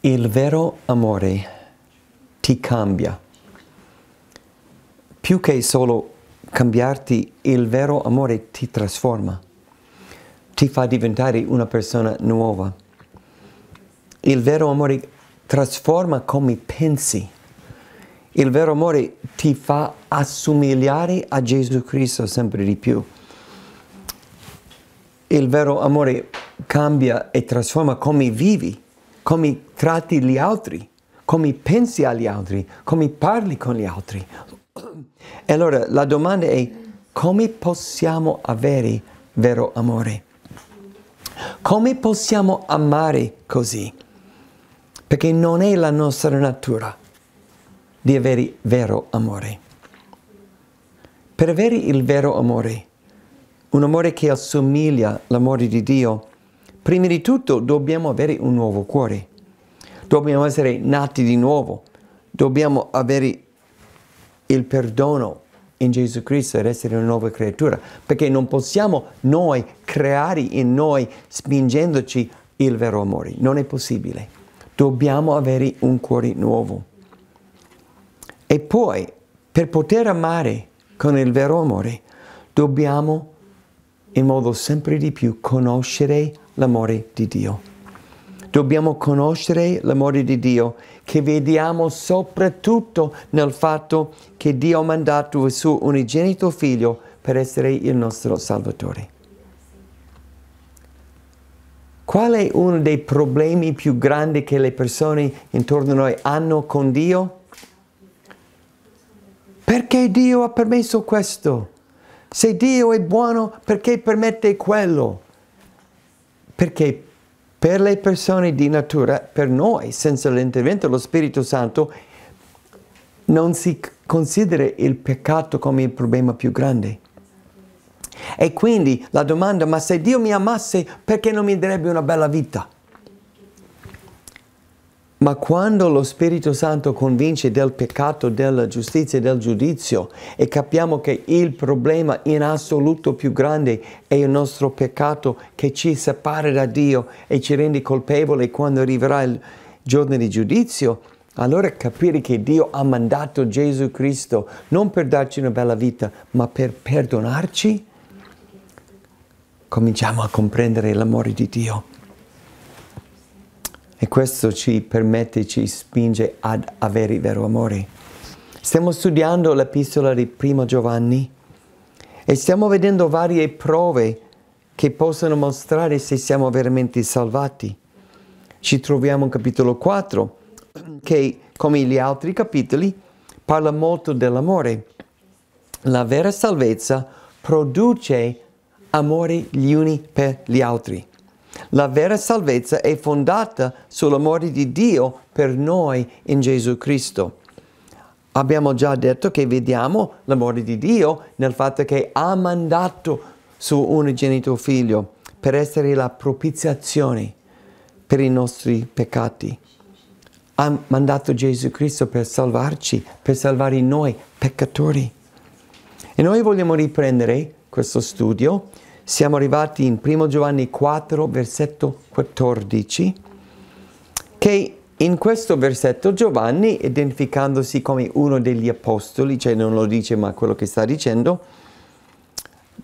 Il vero amore ti cambia. Più che solo cambiarti, il vero amore ti trasforma, ti fa diventare una persona nuova. Il vero amore trasforma come pensi. Il vero amore ti fa assomigliare a Gesù Cristo sempre di più. Il vero amore cambia e trasforma come vivi, come tratti gli altri, come pensi agli altri, come parli con gli altri. E allora la domanda è come possiamo avere vero amore? Come possiamo amare così? Perché non è la nostra natura di avere vero amore. Per avere il vero amore, un amore che assomiglia all'amore di Dio, prima di tutto dobbiamo avere un nuovo cuore dobbiamo essere nati di nuovo, dobbiamo avere il perdono in Gesù Cristo ed essere una nuova creatura, perché non possiamo noi creare in noi spingendoci il vero amore, non è possibile. Dobbiamo avere un cuore nuovo. E poi, per poter amare con il vero amore, dobbiamo in modo sempre di più conoscere l'amore di Dio. Dobbiamo conoscere l'amore di Dio che vediamo soprattutto nel fatto che Dio ha mandato il suo unigenito figlio per essere il nostro Salvatore. Qual è uno dei problemi più grandi che le persone intorno a noi hanno con Dio? Perché Dio ha permesso questo? Se Dio è buono, perché permette quello? Perché per le persone di natura, per noi, senza l'intervento dello Spirito Santo, non si considera il peccato come il problema più grande. E quindi la domanda, ma se Dio mi amasse, perché non mi darebbe una bella vita? Ma quando lo Spirito Santo convince del peccato, della giustizia e del giudizio e capiamo che il problema in assoluto più grande è il nostro peccato che ci separa da Dio e ci rende colpevoli quando arriverà il giorno di giudizio, allora capire che Dio ha mandato Gesù Cristo non per darci una bella vita, ma per perdonarci, cominciamo a comprendere l'amore di Dio. E questo ci permette, ci spinge ad avere il vero amore. Stiamo studiando l'epistola di Primo Giovanni e stiamo vedendo varie prove che possono mostrare se siamo veramente salvati. Ci troviamo in capitolo 4 che, come gli altri capitoli, parla molto dell'amore. La vera salvezza produce amore gli uni per gli altri. La vera salvezza è fondata sull'amore di Dio per noi in Gesù Cristo. Abbiamo già detto che vediamo l'amore di Dio nel fatto che ha mandato su un unigenito figlio per essere la propiziazione per i nostri peccati. Ha mandato Gesù Cristo per salvarci, per salvare noi peccatori. E noi vogliamo riprendere questo studio siamo arrivati in 1 Giovanni 4, versetto 14, che in questo versetto Giovanni, identificandosi come uno degli apostoli, cioè non lo dice ma quello che sta dicendo,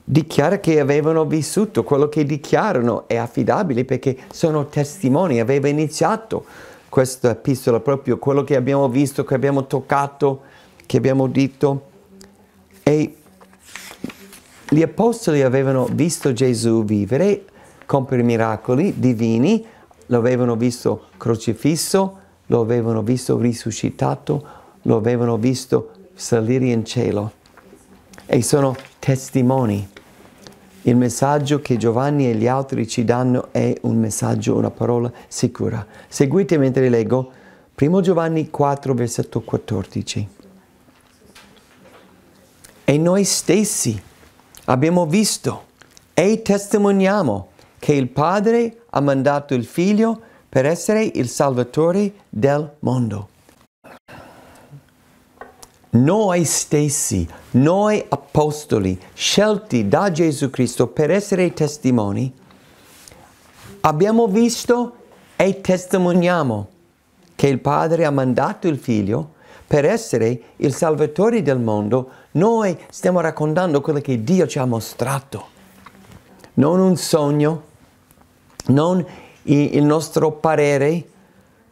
dichiara che avevano vissuto, quello che dichiarano è affidabile perché sono testimoni, aveva iniziato questa epistola proprio quello che abbiamo visto, che abbiamo toccato, che abbiamo detto e gli apostoli avevano visto Gesù vivere, compiere miracoli divini, lo avevano visto crocifisso, lo avevano visto risuscitato, lo avevano visto salire in cielo. E sono testimoni. Il messaggio che Giovanni e gli altri ci danno è un messaggio, una parola sicura. Seguite mentre leggo 1 Giovanni 4, versetto 14. E noi stessi Abbiamo visto e testimoniamo che il Padre ha mandato il Figlio per essere il Salvatore del mondo. Noi stessi, noi apostoli, scelti da Gesù Cristo per essere testimoni, abbiamo visto e testimoniamo che il Padre ha mandato il Figlio per essere il Salvatore del mondo noi stiamo raccontando quello che Dio ci ha mostrato, non un sogno, non il nostro parere,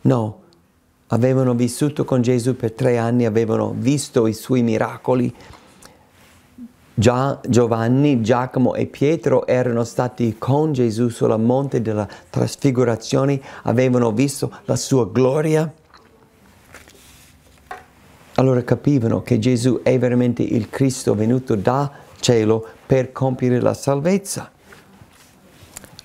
no. Avevano vissuto con Gesù per tre anni, avevano visto i suoi miracoli. Già Giovanni, Giacomo e Pietro erano stati con Gesù sulla monte della trasfigurazione, avevano visto la sua gloria allora capivano che Gesù è veramente il Cristo venuto da cielo per compiere la salvezza.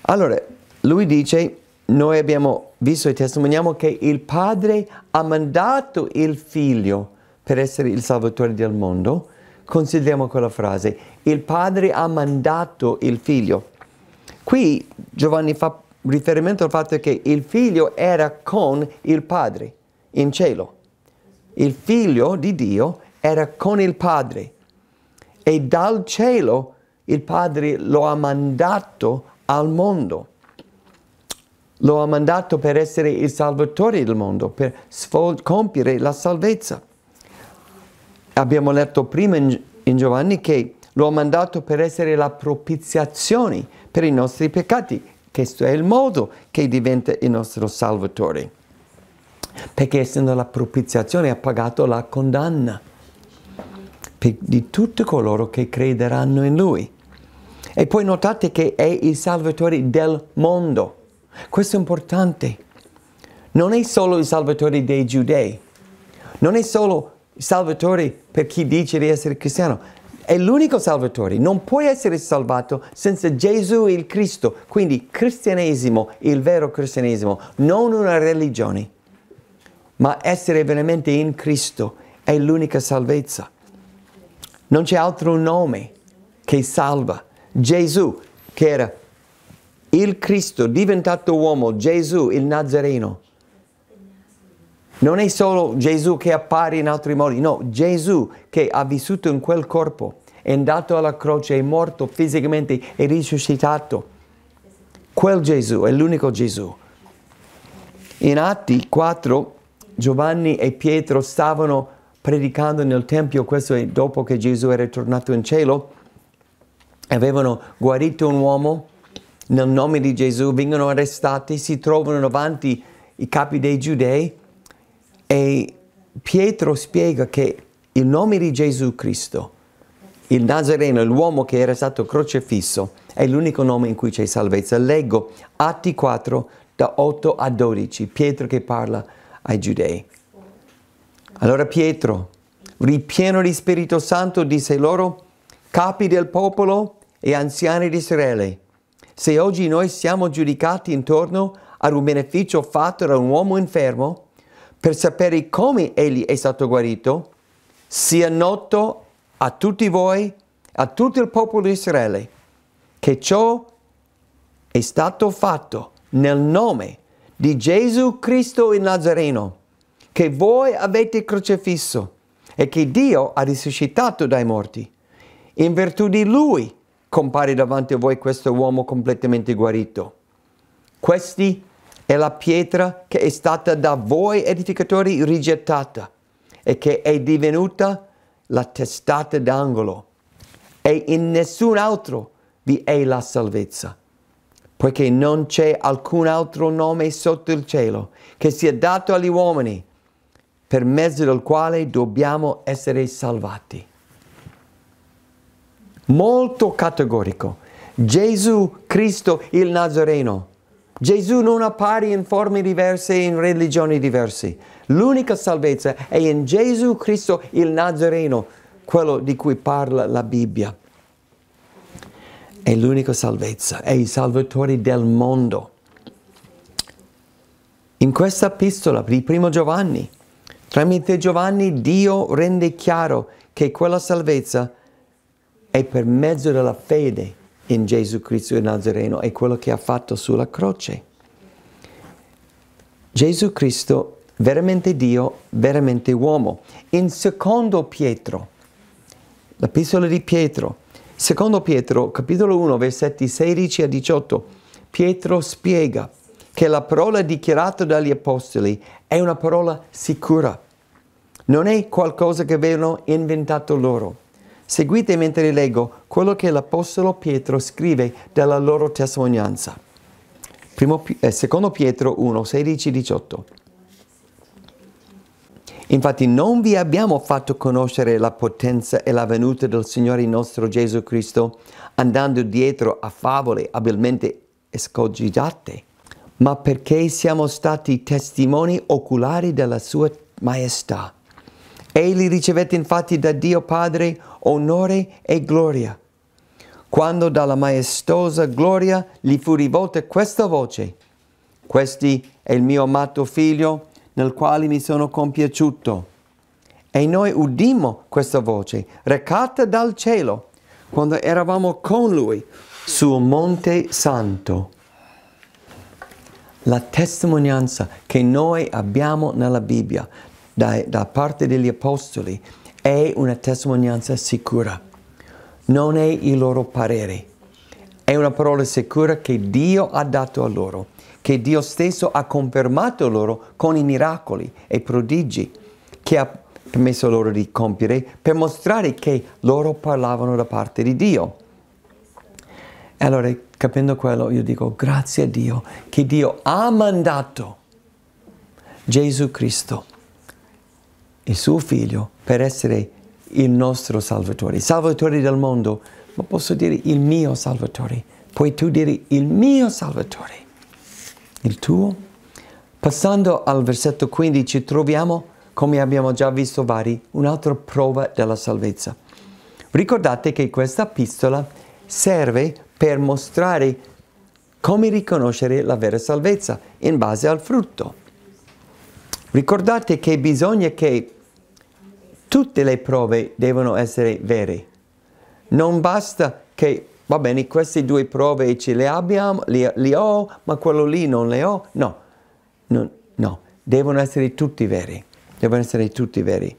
Allora, lui dice, noi abbiamo visto e testimoniamo che il Padre ha mandato il Figlio per essere il Salvatore del mondo. Consideriamo quella frase, il Padre ha mandato il Figlio. Qui Giovanni fa riferimento al fatto che il Figlio era con il Padre in cielo il figlio di Dio era con il padre e dal cielo il padre lo ha mandato al mondo. Lo ha mandato per essere il salvatore del mondo, per compiere la salvezza. Abbiamo letto prima in, in Giovanni che lo ha mandato per essere la propiziazione per i nostri peccati. Questo è il modo che diventa il nostro salvatore perché essendo la propiziazione ha pagato la condanna di tutti coloro che crederanno in lui. E poi notate che è il Salvatore del mondo. Questo è importante. Non è solo il Salvatore dei Giudei, non è solo il Salvatore per chi dice di essere cristiano, è l'unico Salvatore. Non puoi essere salvato senza Gesù il Cristo. Quindi cristianesimo, il vero cristianesimo, non una religione ma essere veramente in Cristo è l'unica salvezza. Non c'è altro nome che salva. Gesù, che era il Cristo diventato uomo, Gesù il Nazareno. Non è solo Gesù che appare in altri modi, no, Gesù che ha vissuto in quel corpo, è andato alla croce, è morto fisicamente, è risuscitato. Quel Gesù è l'unico Gesù. In Atti 4, Giovanni e Pietro stavano predicando nel Tempio, questo è dopo che Gesù era tornato in cielo, avevano guarito un uomo nel nome di Gesù, vengono arrestati, si trovano davanti i capi dei giudei e Pietro spiega che il nome di Gesù Cristo, il Nazareno, l'uomo che era stato crocifisso, è l'unico nome in cui c'è salvezza. Leggo Atti 4 da 8 a 12, Pietro che parla ai giudei. Allora Pietro, ripieno di Spirito Santo, disse loro, capi del popolo e anziani di Israele, se oggi noi siamo giudicati intorno ad un beneficio fatto da un uomo infermo, per sapere come egli è stato guarito, sia noto a tutti voi, a tutto il popolo di Israele, che ciò è stato fatto nel nome di di Gesù Cristo il Nazareno, che voi avete crocifisso e che Dio ha risuscitato dai morti. In virtù di Lui compare davanti a voi questo uomo completamente guarito. Questi è la pietra che è stata da voi edificatori rigettata e che è divenuta la testata d'angolo. E in nessun altro vi è la salvezza poiché non c'è alcun altro nome sotto il cielo che sia dato agli uomini per mezzo del quale dobbiamo essere salvati. Molto categorico. Gesù Cristo il Nazareno. Gesù non appare in forme diverse e in religioni diverse. L'unica salvezza è in Gesù Cristo il Nazareno, quello di cui parla la Bibbia è l'unica salvezza, è il salvatore del mondo. In questa epistola di primo Giovanni, tramite Giovanni Dio rende chiaro che quella salvezza è per mezzo della fede in Gesù Cristo il Nazareno e quello che ha fatto sulla croce. Gesù Cristo, veramente Dio, veramente uomo. In secondo Pietro, l'epistola di Pietro, Secondo Pietro, capitolo 1, versetti 16 a 18, Pietro spiega che la parola dichiarata dagli apostoli è una parola sicura. Non è qualcosa che avevano inventato loro. Seguite mentre leggo quello che l'Apostolo Pietro scrive dalla loro testimonianza. Primo, eh, secondo Pietro 1, 16, 18. Infatti non vi abbiamo fatto conoscere la potenza e la venuta del Signore nostro Gesù Cristo andando dietro a favole abilmente escogitate, ma perché siamo stati testimoni oculari della sua maestà. Egli ricevette infatti da Dio Padre onore e gloria. Quando dalla maestosa gloria gli fu rivolta questa voce, «Questi è il mio amato figlio, nel quale mi sono compiaciuto. E noi udimmo questa voce, recata dal cielo, quando eravamo con lui sul Monte Santo. La testimonianza che noi abbiamo nella Bibbia da, da parte degli Apostoli è una testimonianza sicura, non è il loro parere, è una parola sicura che Dio ha dato a loro che Dio stesso ha confermato loro con i miracoli e prodigi che ha permesso loro di compiere per mostrare che loro parlavano da parte di Dio. E allora, capendo quello, io dico grazie a Dio che Dio ha mandato Gesù Cristo, il suo figlio, per essere il nostro Salvatore, Salvatore del mondo, ma posso dire il mio Salvatore. Puoi tu dire il mio Salvatore il tuo. Passando al versetto 15 troviamo, come abbiamo già visto vari, un'altra prova della salvezza. Ricordate che questa epistola serve per mostrare come riconoscere la vera salvezza in base al frutto. Ricordate che bisogna che tutte le prove devono essere vere. Non basta che va bene, queste due prove ce le abbiamo, le, le ho, ma quello lì non le ho. No, no, no, devono essere tutti veri, devono essere tutti veri.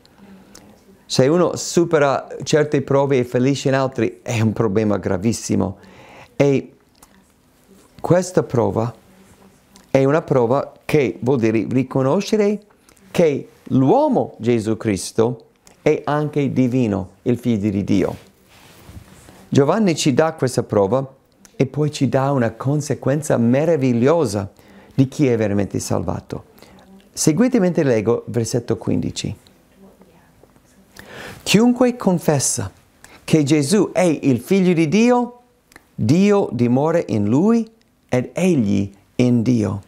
Se uno supera certe prove e fallisce in altri è un problema gravissimo. E questa prova è una prova che vuol dire riconoscere che l'uomo Gesù Cristo è anche divino, il figlio di Dio. Giovanni ci dà questa prova e poi ci dà una conseguenza meravigliosa di chi è veramente salvato. Seguite mentre leggo versetto 15. Chiunque confessa che Gesù è il figlio di Dio, Dio dimora in lui ed egli in Dio.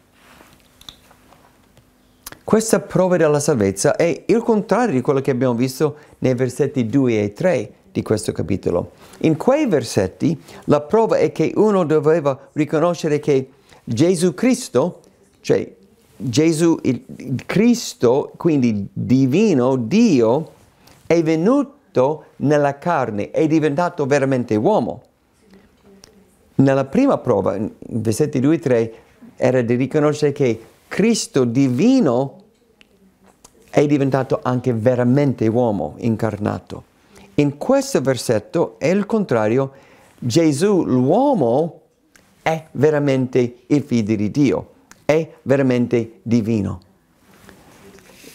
Questa prova della salvezza è il contrario di quello che abbiamo visto nei versetti 2 e 3 di questo capitolo. In quei versetti la prova è che uno doveva riconoscere che Gesù Cristo, cioè Gesù Cristo, quindi divino Dio, è venuto nella carne, è diventato veramente uomo. Nella prima prova, versetti 2-3, e era di riconoscere che Cristo divino è diventato anche veramente uomo incarnato. In questo versetto è il contrario. Gesù, l'uomo, è veramente il figlio di Dio, è veramente divino.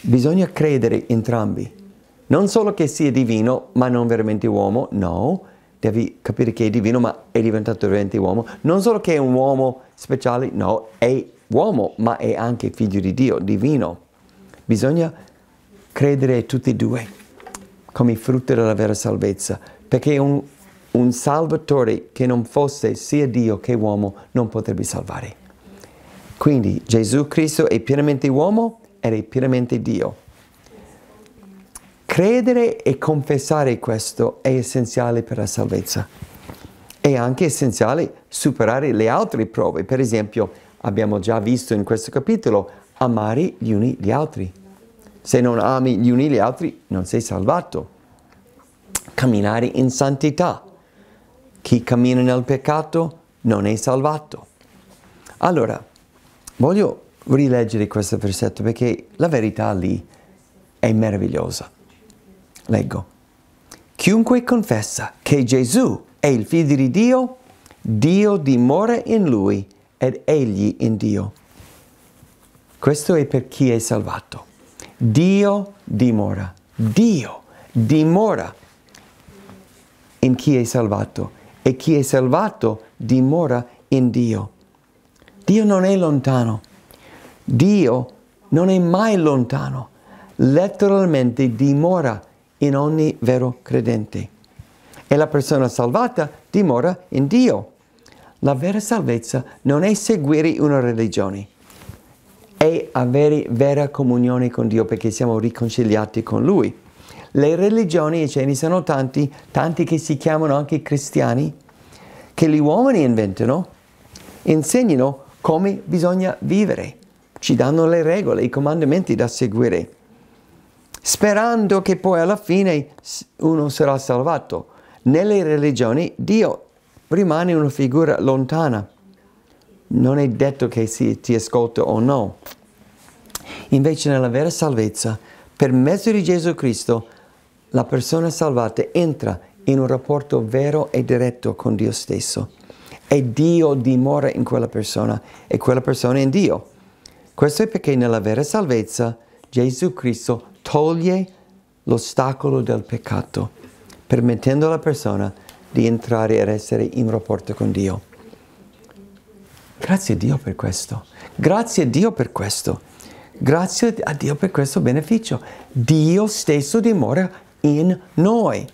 Bisogna credere entrambi. Non solo che sia divino, ma non veramente uomo, no. Devi capire che è divino, ma è diventato veramente uomo. Non solo che è un uomo speciale, no, è uomo, ma è anche figlio di Dio, divino. Bisogna credere tutti e due come frutto della vera salvezza, perché un, un salvatore che non fosse sia Dio che uomo non potrebbe salvare. Quindi Gesù Cristo è pienamente uomo ed è pienamente Dio. Credere e confessare questo è essenziale per la salvezza. È anche essenziale superare le altre prove. Per esempio, abbiamo già visto in questo capitolo, amare gli uni gli altri. Se non ami gli uni gli altri, non sei salvato. Camminare in santità. Chi cammina nel peccato non è salvato. Allora, voglio rileggere questo versetto perché la verità lì è meravigliosa. Leggo. Chiunque confessa che Gesù è il figlio di Dio, Dio dimora in lui ed egli in Dio. Questo è per chi è salvato. Dio dimora, Dio dimora in chi è salvato e chi è salvato dimora in Dio. Dio non è lontano, Dio non è mai lontano, letteralmente dimora in ogni vero credente. E la persona salvata dimora in Dio. La vera salvezza non è seguire una religione e avere vera comunione con Dio perché siamo riconciliati con Lui. Le religioni, ce ne sono tanti, tanti che si chiamano anche cristiani, che gli uomini inventano, insegnano come bisogna vivere, ci danno le regole, i comandamenti da seguire, sperando che poi alla fine uno sarà salvato. Nelle religioni Dio rimane una figura lontana non è detto che si, ti ascolta o no. Invece nella vera salvezza, per mezzo di Gesù Cristo, la persona salvata entra in un rapporto vero e diretto con Dio stesso. E Dio dimora in quella persona e quella persona in Dio. Questo è perché nella vera salvezza Gesù Cristo toglie l'ostacolo del peccato, permettendo alla persona di entrare ed essere in rapporto con Dio. Grazie a Dio per questo. Grazie a Dio per questo. Grazie a Dio per questo beneficio. Dio stesso dimora in noi.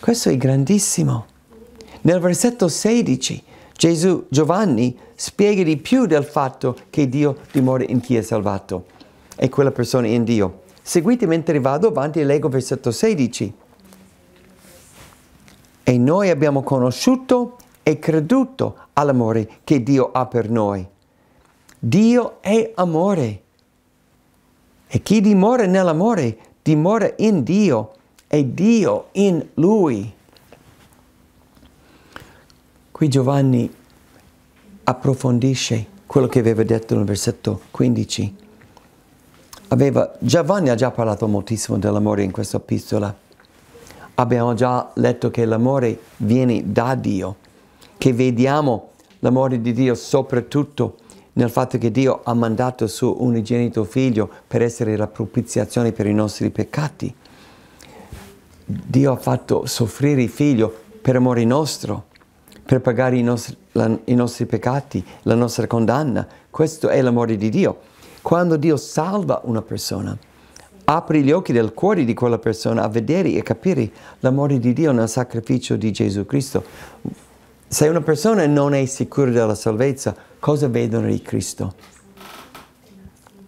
Questo è grandissimo. Nel versetto 16 Gesù Giovanni spiega di più del fatto che Dio dimora in chi è salvato e quella persona in Dio. Seguite mentre vado avanti e leggo versetto 16. E noi abbiamo conosciuto e creduto all'amore che Dio ha per noi. Dio è amore. E chi dimora nell'amore dimora in Dio e Dio in lui. Qui Giovanni approfondisce quello che aveva detto nel versetto 15. Aveva, Giovanni ha già parlato moltissimo dell'amore in questa epistola. Abbiamo già letto che l'amore viene da Dio che vediamo l'amore di Dio soprattutto nel fatto che Dio ha mandato il suo unigenito figlio per essere la propiziazione per i nostri peccati. Dio ha fatto soffrire il figlio per amore nostro, per pagare i nostri, la, i nostri peccati, la nostra condanna. Questo è l'amore di Dio. Quando Dio salva una persona, apri gli occhi del cuore di quella persona a vedere e capire l'amore di Dio nel sacrificio di Gesù Cristo se una persona non è sicura della salvezza, cosa vedono di Cristo?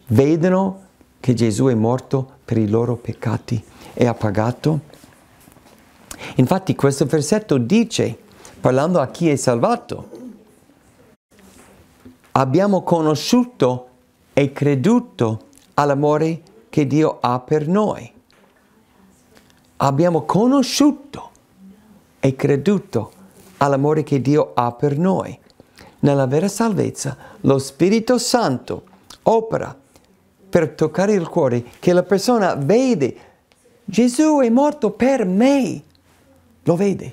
Vedono che Gesù è morto per i loro peccati e ha pagato. Infatti questo versetto dice, parlando a chi è salvato, abbiamo conosciuto e creduto all'amore che Dio ha per noi. Abbiamo conosciuto e creduto all'amore che Dio ha per noi. Nella vera salvezza lo Spirito Santo opera per toccare il cuore che la persona vede. Gesù è morto per me. Lo vede.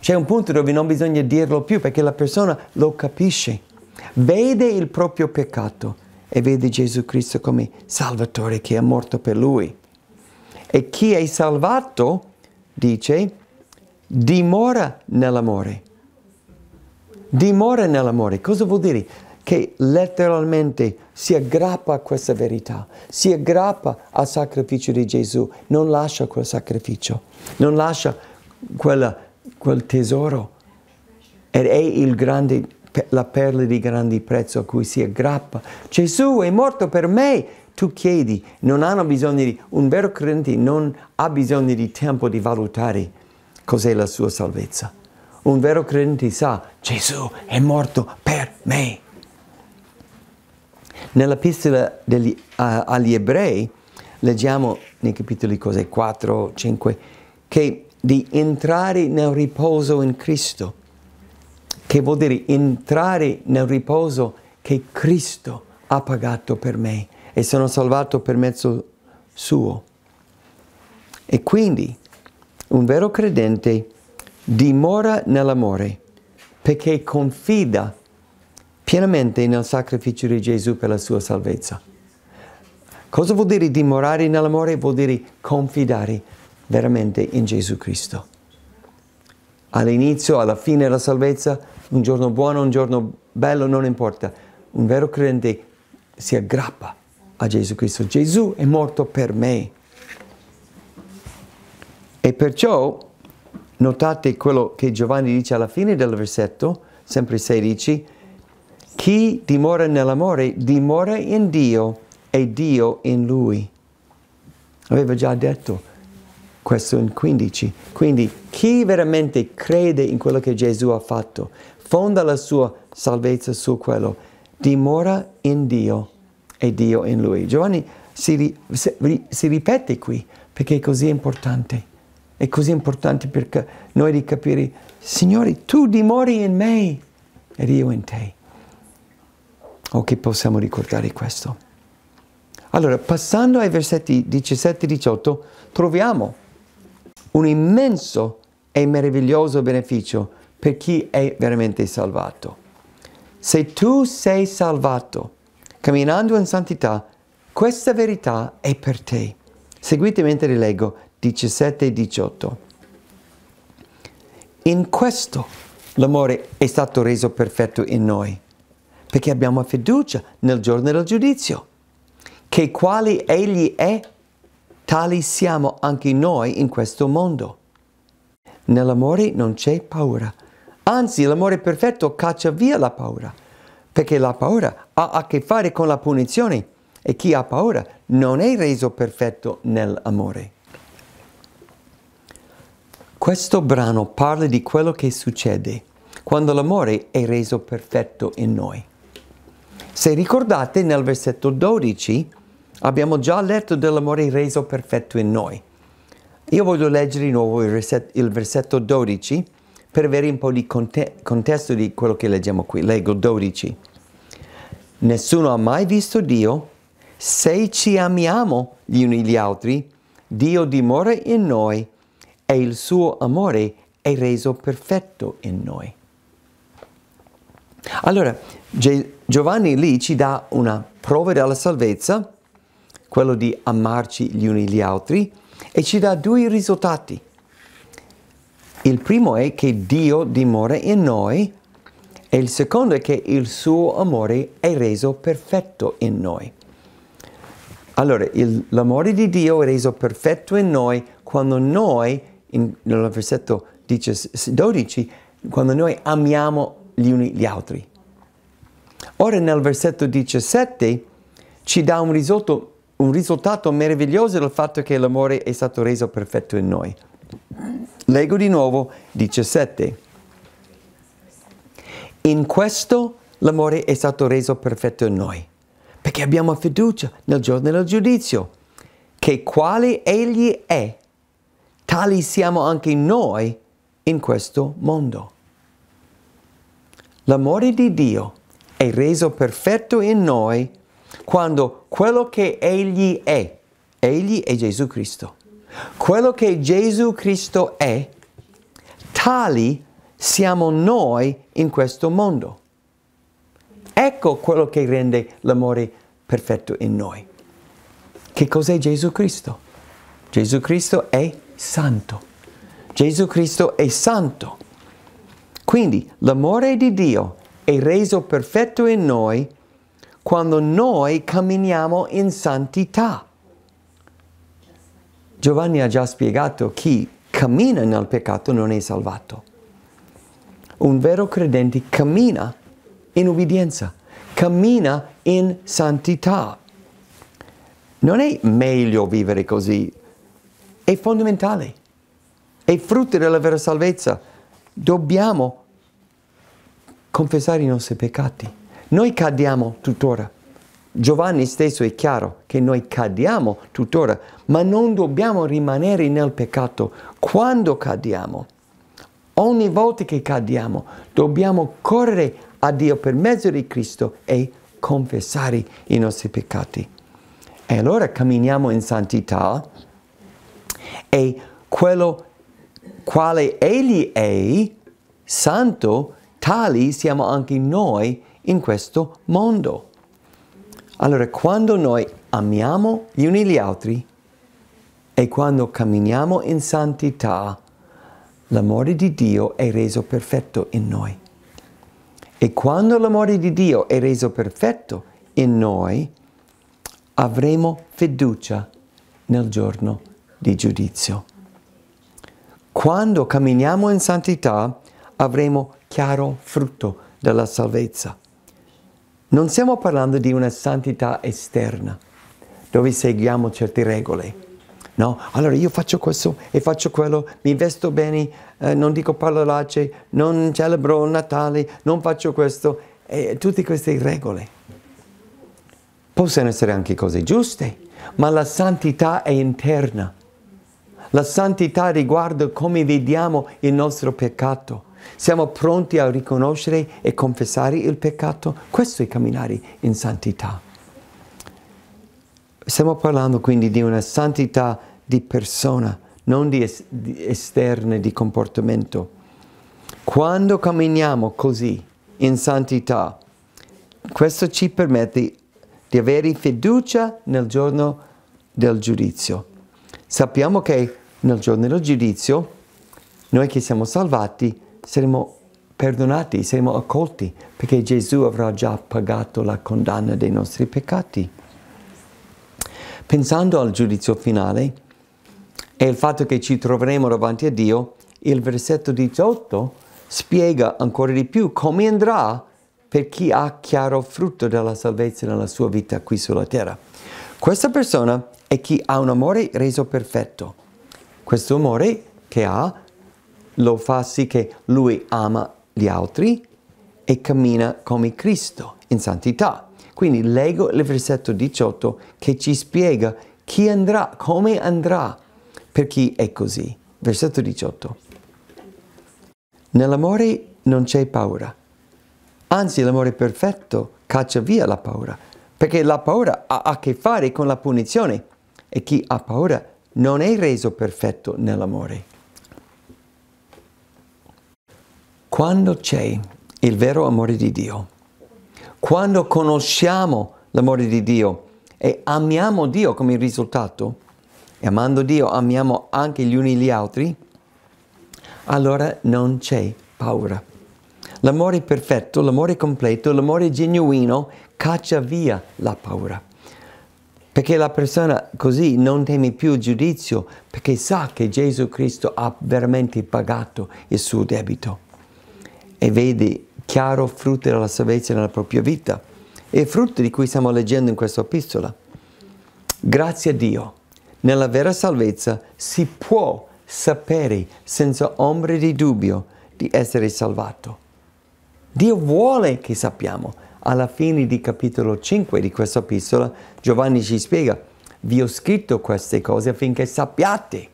C'è un punto dove non bisogna dirlo più perché la persona lo capisce. Vede il proprio peccato e vede Gesù Cristo come Salvatore che è morto per lui. E chi è salvato, dice, dimora nell'amore. Dimora nell'amore. Cosa vuol dire? Che letteralmente si aggrappa a questa verità, si aggrappa al sacrificio di Gesù, non lascia quel sacrificio, non lascia quella, quel tesoro. Ed è grande, la perla di grande prezzo a cui si aggrappa. Gesù è morto per me, tu chiedi, non hanno bisogno di, un vero credente non ha bisogno di tempo di valutare cos'è la sua salvezza. Un vero credente sa, Gesù è morto per me. Nella pistola degli, uh, agli ebrei leggiamo nei capitoli 4, 5, che di entrare nel riposo in Cristo, che vuol dire entrare nel riposo che Cristo ha pagato per me e sono salvato per mezzo suo. E quindi un vero credente dimora nell'amore perché confida pienamente nel sacrificio di Gesù per la sua salvezza. Cosa vuol dire dimorare nell'amore? Vuol dire confidare veramente in Gesù Cristo. All'inizio, alla fine della salvezza, un giorno buono, un giorno bello, non importa. Un vero credente si aggrappa a Gesù Cristo. Gesù è morto per me. E perciò notate quello che Giovanni dice alla fine del versetto, sempre 16, chi dimora nell'amore dimora in Dio e Dio in lui. Aveva già detto questo in 15. Quindi chi veramente crede in quello che Gesù ha fatto, fonda la sua salvezza su quello, dimora in Dio e Dio in lui. Giovanni si, si, si ripete qui perché è così importante è così importante per noi di capire, Signore, tu dimori in me ed io in te. O che possiamo ricordare questo. Allora, passando ai versetti 17 e 18, troviamo un immenso e meraviglioso beneficio per chi è veramente salvato. Se tu sei salvato, camminando in santità, questa verità è per te. Seguite mentre leggo 17 e 18. In questo l'amore è stato reso perfetto in noi, perché abbiamo fiducia nel giorno del giudizio, che quali Egli è, tali siamo anche noi in questo mondo. Nell'amore non c'è paura, anzi l'amore perfetto caccia via la paura, perché la paura ha a che fare con la punizione e chi ha paura non è reso perfetto nell'amore. Questo brano parla di quello che succede quando l'amore è reso perfetto in noi. Se ricordate nel versetto 12 abbiamo già letto dell'amore reso perfetto in noi. Io voglio leggere di nuovo il, verset il versetto 12 per avere un po' di conte contesto di quello che leggiamo qui. Leggo 12. Nessuno ha mai visto Dio. Se ci amiamo gli uni gli altri, Dio dimora in noi e il suo amore è reso perfetto in noi. Allora, Giovanni lì ci dà una prova della salvezza, quello di amarci gli uni gli altri, e ci dà due risultati. Il primo è che Dio dimora in noi e il secondo è che il suo amore è reso perfetto in noi. Allora, l'amore di Dio è reso perfetto in noi quando noi in, nel versetto 12, quando noi amiamo gli uni gli altri. Ora nel versetto 17 ci dà un risultato, un risultato meraviglioso del fatto che l'amore è stato reso perfetto in noi. Leggo di nuovo 17. In questo l'amore è stato reso perfetto in noi, perché abbiamo fiducia nel giorno del giudizio, che quale egli è tali siamo anche noi in questo mondo. L'amore di Dio è reso perfetto in noi quando quello che Egli è, Egli è Gesù Cristo, quello che Gesù Cristo è, tali siamo noi in questo mondo. Ecco quello che rende l'amore perfetto in noi. Che cos'è Gesù Cristo? Gesù Cristo è santo. Gesù Cristo è santo. Quindi l'amore di Dio è reso perfetto in noi quando noi camminiamo in santità. Giovanni ha già spiegato chi cammina nel peccato non è salvato. Un vero credente cammina in ubbidienza, cammina in santità. Non è meglio vivere così è fondamentale, è frutto della vera salvezza. Dobbiamo confessare i nostri peccati. Noi cadiamo tuttora. Giovanni stesso è chiaro che noi cadiamo tuttora, ma non dobbiamo rimanere nel peccato. Quando cadiamo, ogni volta che cadiamo, dobbiamo correre a Dio per mezzo di Cristo e confessare i nostri peccati. E allora camminiamo in santità e quello quale Egli è santo, tali siamo anche noi in questo mondo. Allora, quando noi amiamo gli uni gli altri e quando camminiamo in santità, l'amore di Dio è reso perfetto in noi. E quando l'amore di Dio è reso perfetto in noi, avremo fiducia nel giorno di giudizio. Quando camminiamo in santità avremo chiaro frutto della salvezza. Non stiamo parlando di una santità esterna, dove seguiamo certe regole. No? Allora io faccio questo e faccio quello, mi vesto bene, eh, non dico parolacce, non celebro Natale, non faccio questo. e tutte queste regole possono essere anche cose giuste, ma la santità è interna la santità riguarda come vediamo il nostro peccato. Siamo pronti a riconoscere e confessare il peccato? Questo è camminare in santità. Stiamo parlando quindi di una santità di persona, non di, es- di esterna, di comportamento. Quando camminiamo così, in santità, questo ci permette di avere fiducia nel giorno del giudizio. Sappiamo che nel giorno del giudizio, noi che siamo salvati saremo perdonati, saremo accolti, perché Gesù avrà già pagato la condanna dei nostri peccati. Pensando al giudizio finale e al fatto che ci troveremo davanti a Dio, il versetto 18 spiega ancora di più come andrà per chi ha chiaro frutto della salvezza nella sua vita qui sulla terra. Questa persona è chi ha un amore reso perfetto, questo amore che ha lo fa sì che lui ama gli altri e cammina come Cristo in santità. Quindi leggo il versetto 18 che ci spiega chi andrà, come andrà per chi è così. Versetto 18. Nell'amore non c'è paura. Anzi, l'amore perfetto caccia via la paura, perché la paura ha a che fare con la punizione e chi ha paura non è reso perfetto nell'amore. Quando c'è il vero amore di Dio, quando conosciamo l'amore di Dio e amiamo Dio come risultato, e amando Dio amiamo anche gli uni gli altri, allora non c'è paura. L'amore perfetto, l'amore completo, l'amore genuino caccia via la paura. Perché la persona così non teme più il giudizio perché sa che Gesù Cristo ha veramente pagato il suo debito e vede chiaro frutto della salvezza nella propria vita e frutto di cui stiamo leggendo in questa epistola. Grazie a Dio, nella vera salvezza si può sapere senza ombre di dubbio di essere salvato. Dio vuole che sappiamo, alla fine di capitolo 5 di questa epistola, Giovanni ci spiega, vi ho scritto queste cose affinché sappiate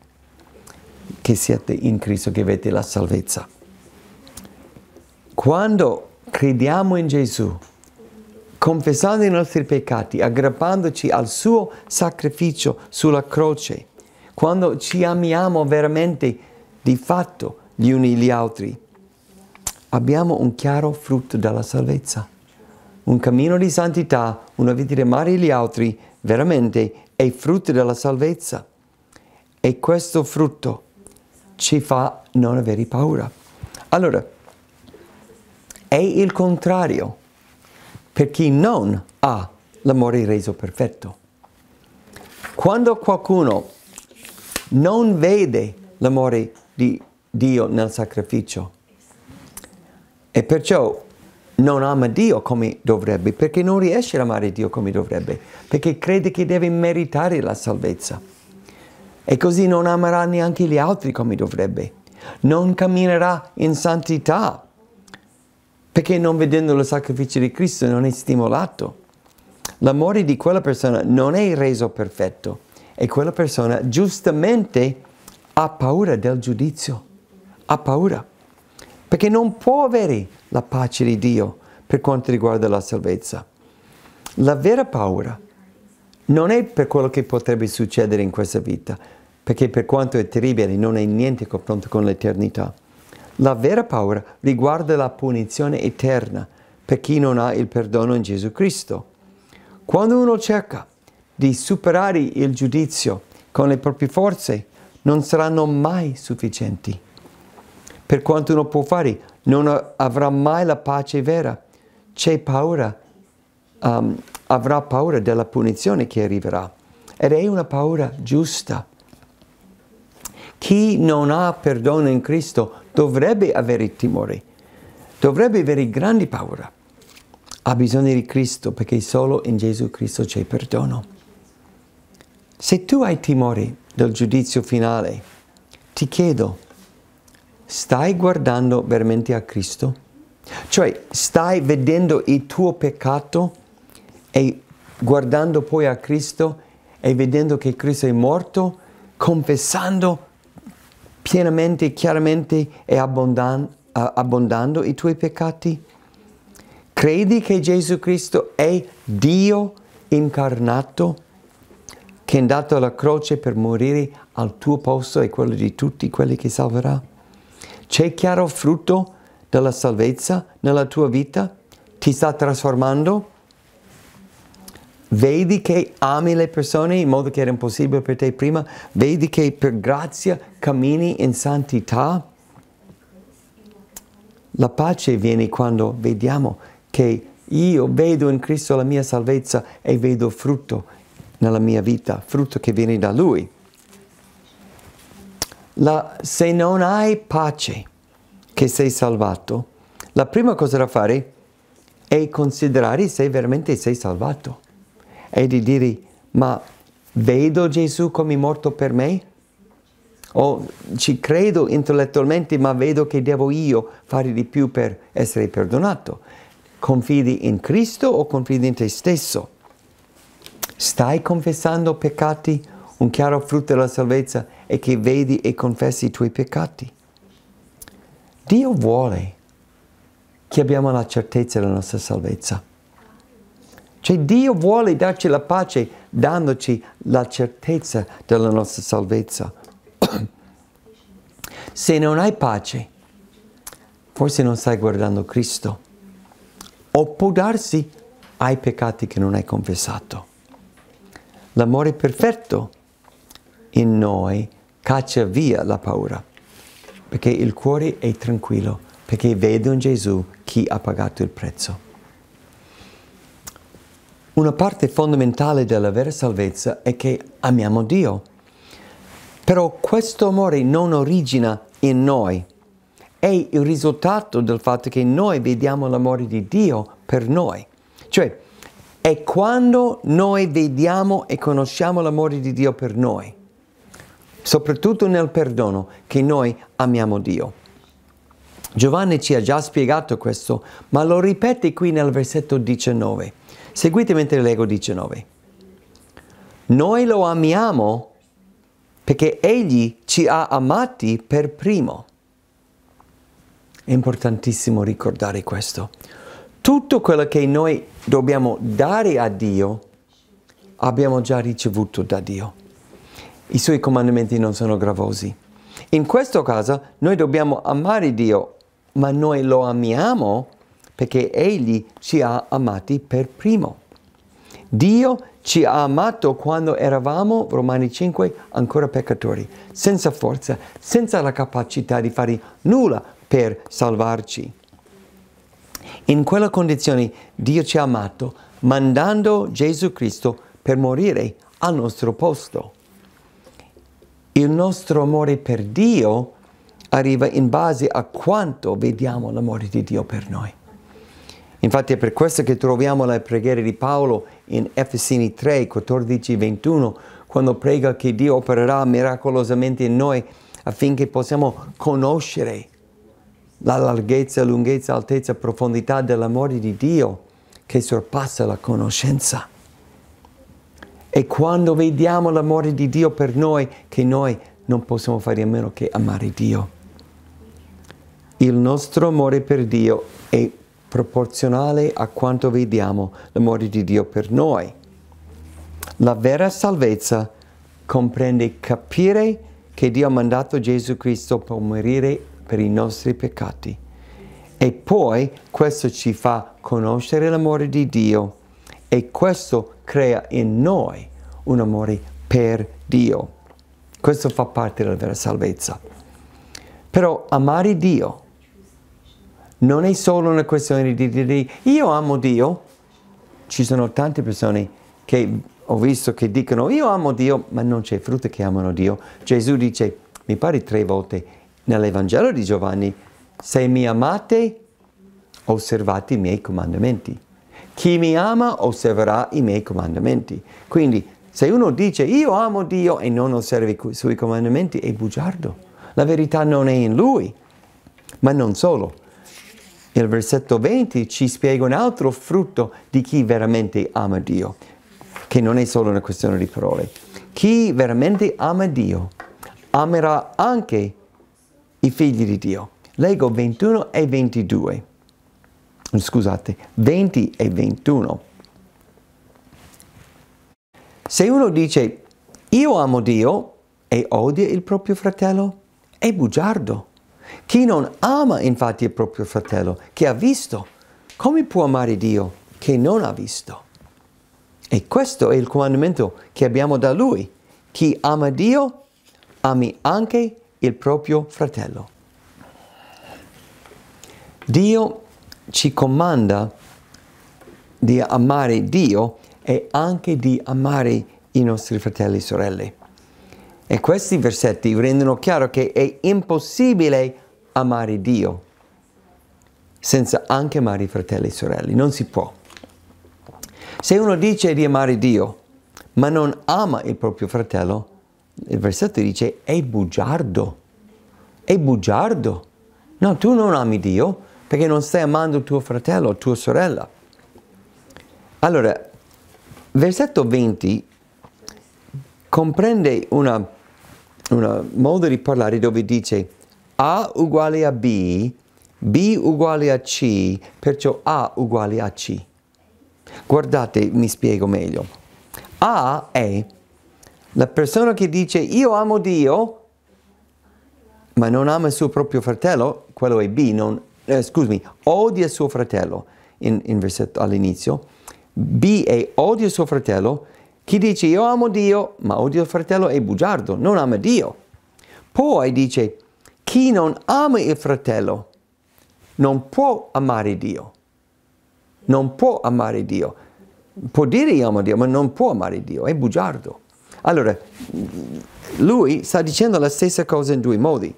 che siete in Cristo, che avete la salvezza. Quando crediamo in Gesù, confessando i nostri peccati, aggrappandoci al suo sacrificio sulla croce, quando ci amiamo veramente di fatto gli uni gli altri, abbiamo un chiaro frutto della salvezza un cammino di santità, una vita di amare gli altri, veramente è frutto della salvezza. E questo frutto ci fa non avere paura. Allora, è il contrario per chi non ha l'amore reso perfetto. Quando qualcuno non vede l'amore di Dio nel sacrificio e perciò non ama Dio come dovrebbe, perché non riesce ad amare Dio come dovrebbe, perché crede che deve meritare la salvezza. E così non amerà neanche gli altri come dovrebbe. Non camminerà in santità, perché non vedendo il sacrificio di Cristo non è stimolato. L'amore di quella persona non è reso perfetto e quella persona giustamente ha paura del giudizio, ha paura perché non può avere la pace di Dio per quanto riguarda la salvezza. La vera paura non è per quello che potrebbe succedere in questa vita, perché per quanto è terribile non è niente a confronto con l'eternità. La vera paura riguarda la punizione eterna per chi non ha il perdono in Gesù Cristo. Quando uno cerca di superare il giudizio con le proprie forze, non saranno mai sufficienti per quanto uno può fare, non avrà mai la pace vera. C'è paura, um, avrà paura della punizione che arriverà. Ed è una paura giusta. Chi non ha perdono in Cristo dovrebbe avere timore, dovrebbe avere grandi paura. Ha bisogno di Cristo perché solo in Gesù Cristo c'è perdono. Se tu hai timore del giudizio finale, ti chiedo, stai guardando veramente a Cristo? Cioè stai vedendo il tuo peccato e guardando poi a Cristo e vedendo che Cristo è morto, confessando pienamente, chiaramente e abbondan- abbondando i tuoi peccati? Credi che Gesù Cristo è Dio incarnato? che è andato alla croce per morire al tuo posto e quello di tutti quelli che salverà? C'è chiaro frutto della salvezza nella tua vita? Ti sta trasformando? Vedi che ami le persone in modo che era impossibile per te prima? Vedi che per grazia cammini in santità? La pace viene quando vediamo che io vedo in Cristo la mia salvezza e vedo frutto nella mia vita, frutto che viene da Lui la, se non hai pace che sei salvato, la prima cosa da fare è considerare se veramente sei salvato e di dire ma vedo Gesù come morto per me? O ci credo intellettualmente ma vedo che devo io fare di più per essere perdonato? Confidi in Cristo o confidi in te stesso? Stai confessando peccati un chiaro frutto della salvezza è che vedi e confessi i tuoi peccati. Dio vuole che abbiamo la certezza della nostra salvezza. Cioè Dio vuole darci la pace dandoci la certezza della nostra salvezza. Se non hai pace, forse non stai guardando Cristo. O può darsi ai peccati che non hai confessato. L'amore perfetto in noi caccia via la paura, perché il cuore è tranquillo, perché vede in Gesù chi ha pagato il prezzo. Una parte fondamentale della vera salvezza è che amiamo Dio, però questo amore non origina in noi, è il risultato del fatto che noi vediamo l'amore di Dio per noi. Cioè, è quando noi vediamo e conosciamo l'amore di Dio per noi soprattutto nel perdono, che noi amiamo Dio. Giovanni ci ha già spiegato questo, ma lo ripete qui nel versetto 19. Seguite mentre leggo 19. Noi lo amiamo perché Egli ci ha amati per primo. È importantissimo ricordare questo. Tutto quello che noi dobbiamo dare a Dio, abbiamo già ricevuto da Dio i suoi comandamenti non sono gravosi. In questo caso noi dobbiamo amare Dio, ma noi lo amiamo perché Egli ci ha amati per primo. Dio ci ha amato quando eravamo, Romani 5, ancora peccatori, senza forza, senza la capacità di fare nulla per salvarci. In quella condizione Dio ci ha amato, mandando Gesù Cristo per morire al nostro posto. Il nostro amore per Dio arriva in base a quanto vediamo l'amore di Dio per noi. Infatti è per questo che troviamo la preghiera di Paolo in Efesini 3, 14, 21, quando prega che Dio opererà miracolosamente in noi affinché possiamo conoscere la larghezza, lunghezza, altezza, profondità dell'amore di Dio che sorpassa la conoscenza. È quando vediamo l'amore di Dio per noi che noi non possiamo fare a meno che amare Dio. Il nostro amore per Dio è proporzionale a quanto vediamo l'amore di Dio per noi. La vera salvezza comprende capire che Dio ha mandato Gesù Cristo per morire per i nostri peccati. E poi questo ci fa conoscere l'amore di Dio e questo crea in noi un amore per Dio. Questo fa parte della vera salvezza. Però amare Dio non è solo una questione di dire di, io amo Dio. Ci sono tante persone che ho visto che dicono io amo Dio, ma non c'è frutto che amano Dio. Gesù dice, mi pare tre volte nell'Evangelo di Giovanni, se mi amate, osservate i miei comandamenti. Chi mi ama osserverà i miei comandamenti. Quindi se uno dice io amo Dio e non osservi i suoi comandamenti è bugiardo. La verità non è in lui. Ma non solo. Il versetto 20 ci spiega un altro frutto di chi veramente ama Dio, che non è solo una questione di parole. Chi veramente ama Dio amerà anche i figli di Dio. Leggo 21 e 22 scusate, 20 e 21. Se uno dice io amo Dio e odia il proprio fratello, è bugiardo. Chi non ama infatti il proprio fratello, che ha visto, come può amare Dio che non ha visto? E questo è il comandamento che abbiamo da Lui. Chi ama Dio, ami anche il proprio fratello. Dio ci comanda di amare Dio e anche di amare i nostri fratelli e sorelle. E questi versetti rendono chiaro che è impossibile amare Dio senza anche amare i fratelli e sorelle. Non si può. Se uno dice di amare Dio, ma non ama il proprio fratello, il versetto dice è bugiardo. È bugiardo. No, tu non ami Dio, perché non stai amando tuo fratello, tua sorella. Allora, versetto 20 comprende un modo di parlare dove dice A uguale a B, B uguale a C, perciò A uguale a C. Guardate, mi spiego meglio. A è la persona che dice io amo Dio, ma non ama il suo proprio fratello, quello è B, non eh, scusami, odia suo fratello in, in versetto all'inizio. B è odia suo fratello. Chi dice io amo Dio, ma odio il fratello è bugiardo, non ama Dio. Poi dice chi non ama il fratello non può amare Dio. Non può amare Dio. Può dire io amo Dio, ma non può amare Dio, è bugiardo. Allora, lui sta dicendo la stessa cosa in due modi.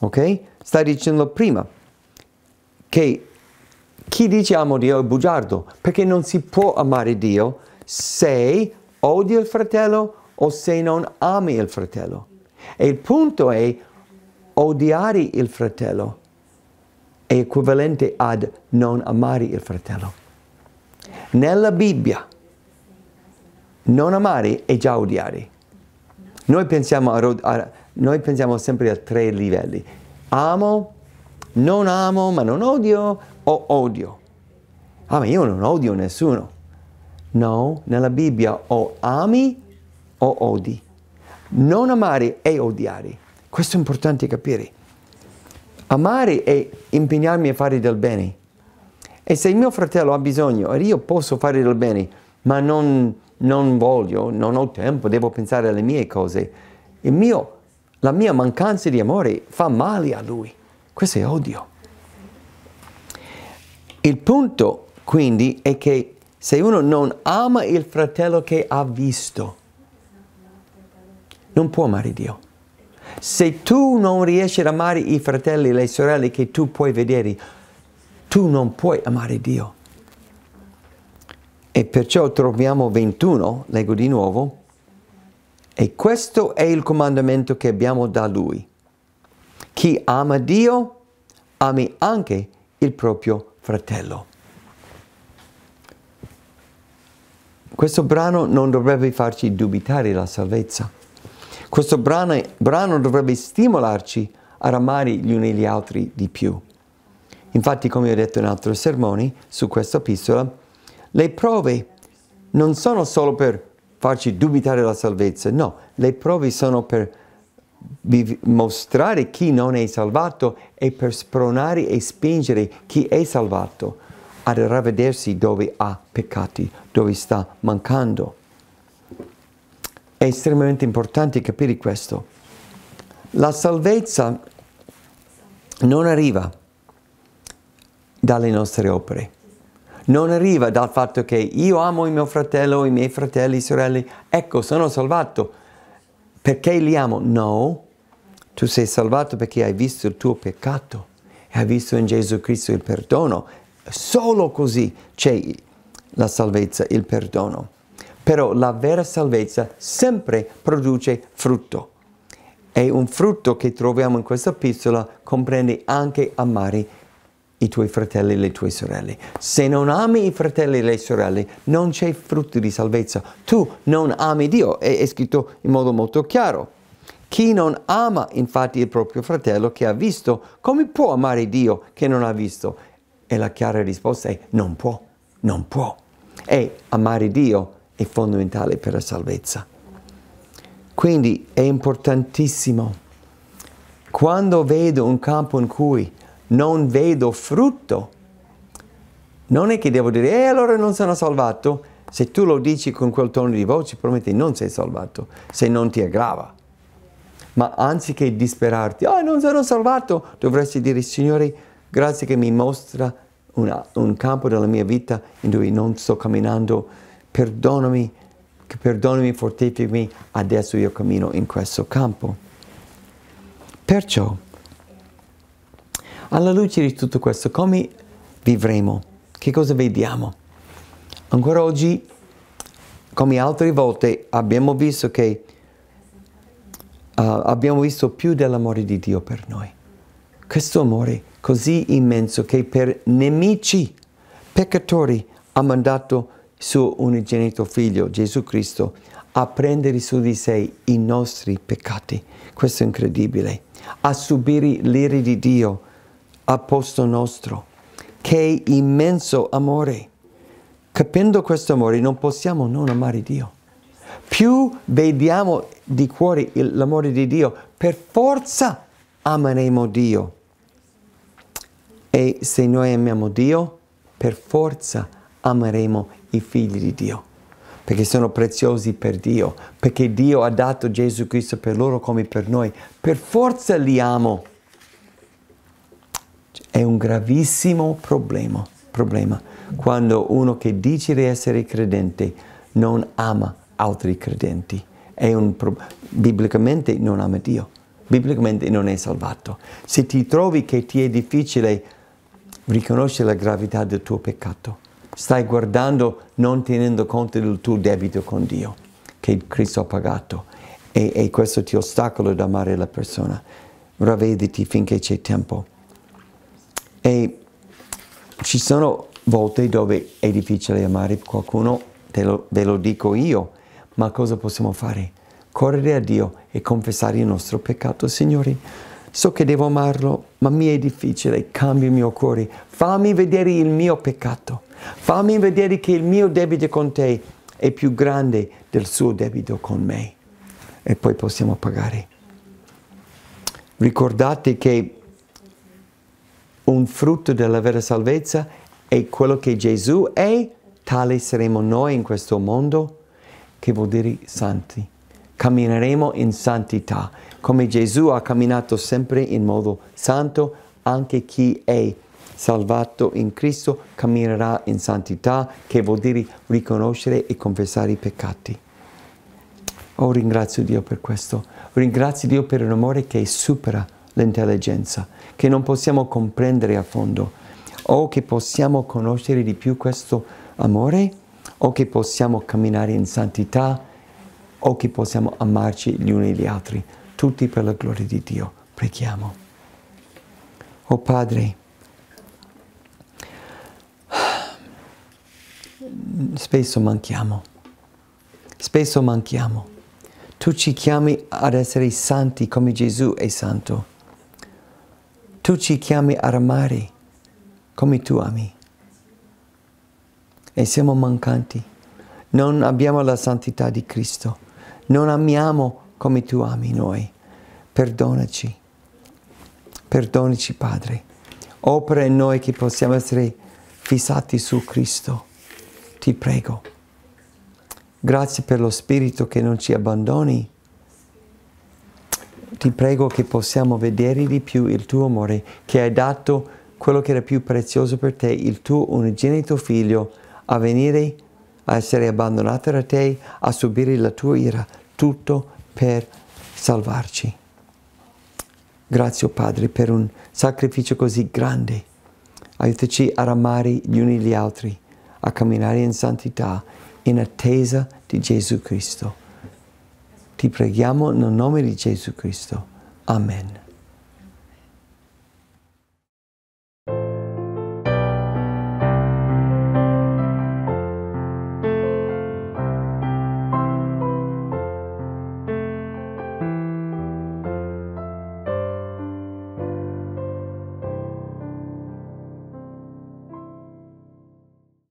Ok? Stai dicendo prima che chi dice amo Dio è bugiardo, perché non si può amare Dio se odi il fratello o se non ami il fratello. E il punto è odiare il fratello è equivalente ad non amare il fratello. Nella Bibbia non amare è già odiare. Noi pensiamo a, a noi pensiamo sempre a tre livelli. Amo, non amo, ma non odio, o odio. Ah, ma io non odio nessuno. No, nella Bibbia o ami o odi. Non amare e odiare. Questo è importante capire. Amare è impegnarmi a fare del bene. E se il mio fratello ha bisogno e io posso fare del bene, ma non, non voglio, non ho tempo, devo pensare alle mie cose, il mio la mia mancanza di amore fa male a lui. Questo è odio. Il punto quindi è che se uno non ama il fratello che ha visto, non può amare Dio. Se tu non riesci ad amare i fratelli e le sorelle che tu puoi vedere, tu non puoi amare Dio. E perciò troviamo 21, leggo di nuovo, e questo è il comandamento che abbiamo da Lui. Chi ama Dio, ami anche il proprio fratello. Questo brano non dovrebbe farci dubitare la salvezza. Questo brano, brano dovrebbe stimolarci ad amare gli uni gli altri di più. Infatti, come ho detto in altri sermoni su questa epistola, le prove non sono solo per farci dubitare la salvezza, no, le prove sono per mostrare chi non è salvato e per spronare e spingere chi è salvato a ravvedersi dove ha peccati, dove sta mancando. È estremamente importante capire questo. La salvezza non arriva dalle nostre opere non arriva dal fatto che io amo il mio fratello, i miei fratelli, sorelle, ecco, sono salvato perché li amo. No, tu sei salvato perché hai visto il tuo peccato e hai visto in Gesù Cristo il perdono. Solo così c'è la salvezza, il perdono. Però la vera salvezza sempre produce frutto. E un frutto che troviamo in questa epistola comprende anche amare i tuoi fratelli e le tue sorelle. Se non ami i fratelli e le sorelle, non c'è frutto di salvezza. Tu non ami Dio, è, è scritto in modo molto chiaro. Chi non ama infatti il proprio fratello che ha visto, come può amare Dio che non ha visto? E la chiara risposta è non può, non può. E amare Dio è fondamentale per la salvezza. Quindi è importantissimo. Quando vedo un campo in cui non vedo frutto, non è che devo dire, eh allora non sono salvato. Se tu lo dici con quel tono di voce, probabilmente non sei salvato, se non ti aggrava. Ma anziché disperarti, oh, non sono salvato, dovresti dire, Signore, grazie che mi mostra una, un campo della mia vita in cui non sto camminando, perdonami, perdonami, fortificami, adesso io cammino in questo campo. Perciò, alla luce di tutto questo, come vivremo? Che cosa vediamo? Ancora oggi, come altre volte, abbiamo visto che uh, abbiamo visto più dell'amore di Dio per noi. Questo amore così immenso che per nemici, peccatori, ha mandato suo unigenito figlio Gesù Cristo a prendere su di sé i nostri peccati. Questo è incredibile. A subire l'ira di Dio a posto nostro. Che immenso amore! Capendo questo amore non possiamo non amare Dio. Più vediamo di cuore l'amore di Dio, per forza ameremo Dio. E se noi amiamo Dio, per forza ameremo i figli di Dio, perché sono preziosi per Dio, perché Dio ha dato Gesù Cristo per loro come per noi. Per forza li amo è un gravissimo problema, problema quando uno che dice di essere credente non ama altri credenti. È un Pro... biblicamente non ama Dio, biblicamente non è salvato. Se ti trovi che ti è difficile riconoscere la gravità del tuo peccato, stai guardando non tenendo conto del tuo debito con Dio che Cristo ha pagato e, e questo ti ostacola ad amare la persona. Ravvediti finché c'è tempo. E ci sono volte dove è difficile amare qualcuno, lo, ve lo dico io, ma cosa possiamo fare? Correre a Dio e confessare il nostro peccato, Signore. So che devo amarlo, ma mi è difficile, cambia il mio cuore, fammi vedere il mio peccato, fammi vedere che il mio debito con te è più grande del suo debito con me e poi possiamo pagare. Ricordate che un frutto della vera salvezza è quello che Gesù è, tale saremo noi in questo mondo, che vuol dire santi. Cammineremo in santità, come Gesù ha camminato sempre in modo santo, anche chi è salvato in Cristo camminerà in santità, che vuol dire riconoscere e confessare i peccati. Oh, ringrazio Dio per questo. Ringrazio Dio per un amore che supera l'intelligenza che non possiamo comprendere a fondo, o che possiamo conoscere di più questo amore, o che possiamo camminare in santità, o che possiamo amarci gli uni gli altri, tutti per la gloria di Dio. Preghiamo. O oh Padre, spesso manchiamo, spesso manchiamo. Tu ci chiami ad essere santi come Gesù è santo tu ci chiami armari come tu ami. E siamo mancanti, non abbiamo la santità di Cristo, non amiamo come tu ami noi. Perdonaci, perdonaci Padre. Opera in noi che possiamo essere fissati su Cristo, ti prego. Grazie per lo Spirito che non ci abbandoni ti prego che possiamo vedere di più il tuo amore, che hai dato quello che era più prezioso per te, il tuo unigenito figlio, a venire, a essere abbandonato da te, a subire la tua ira, tutto per salvarci. Grazie, Padre, per un sacrificio così grande. Aiutaci a amare gli uni gli altri, a camminare in santità, in attesa di Gesù Cristo. Ti preghiamo nel nome di Gesù Cristo. Amen.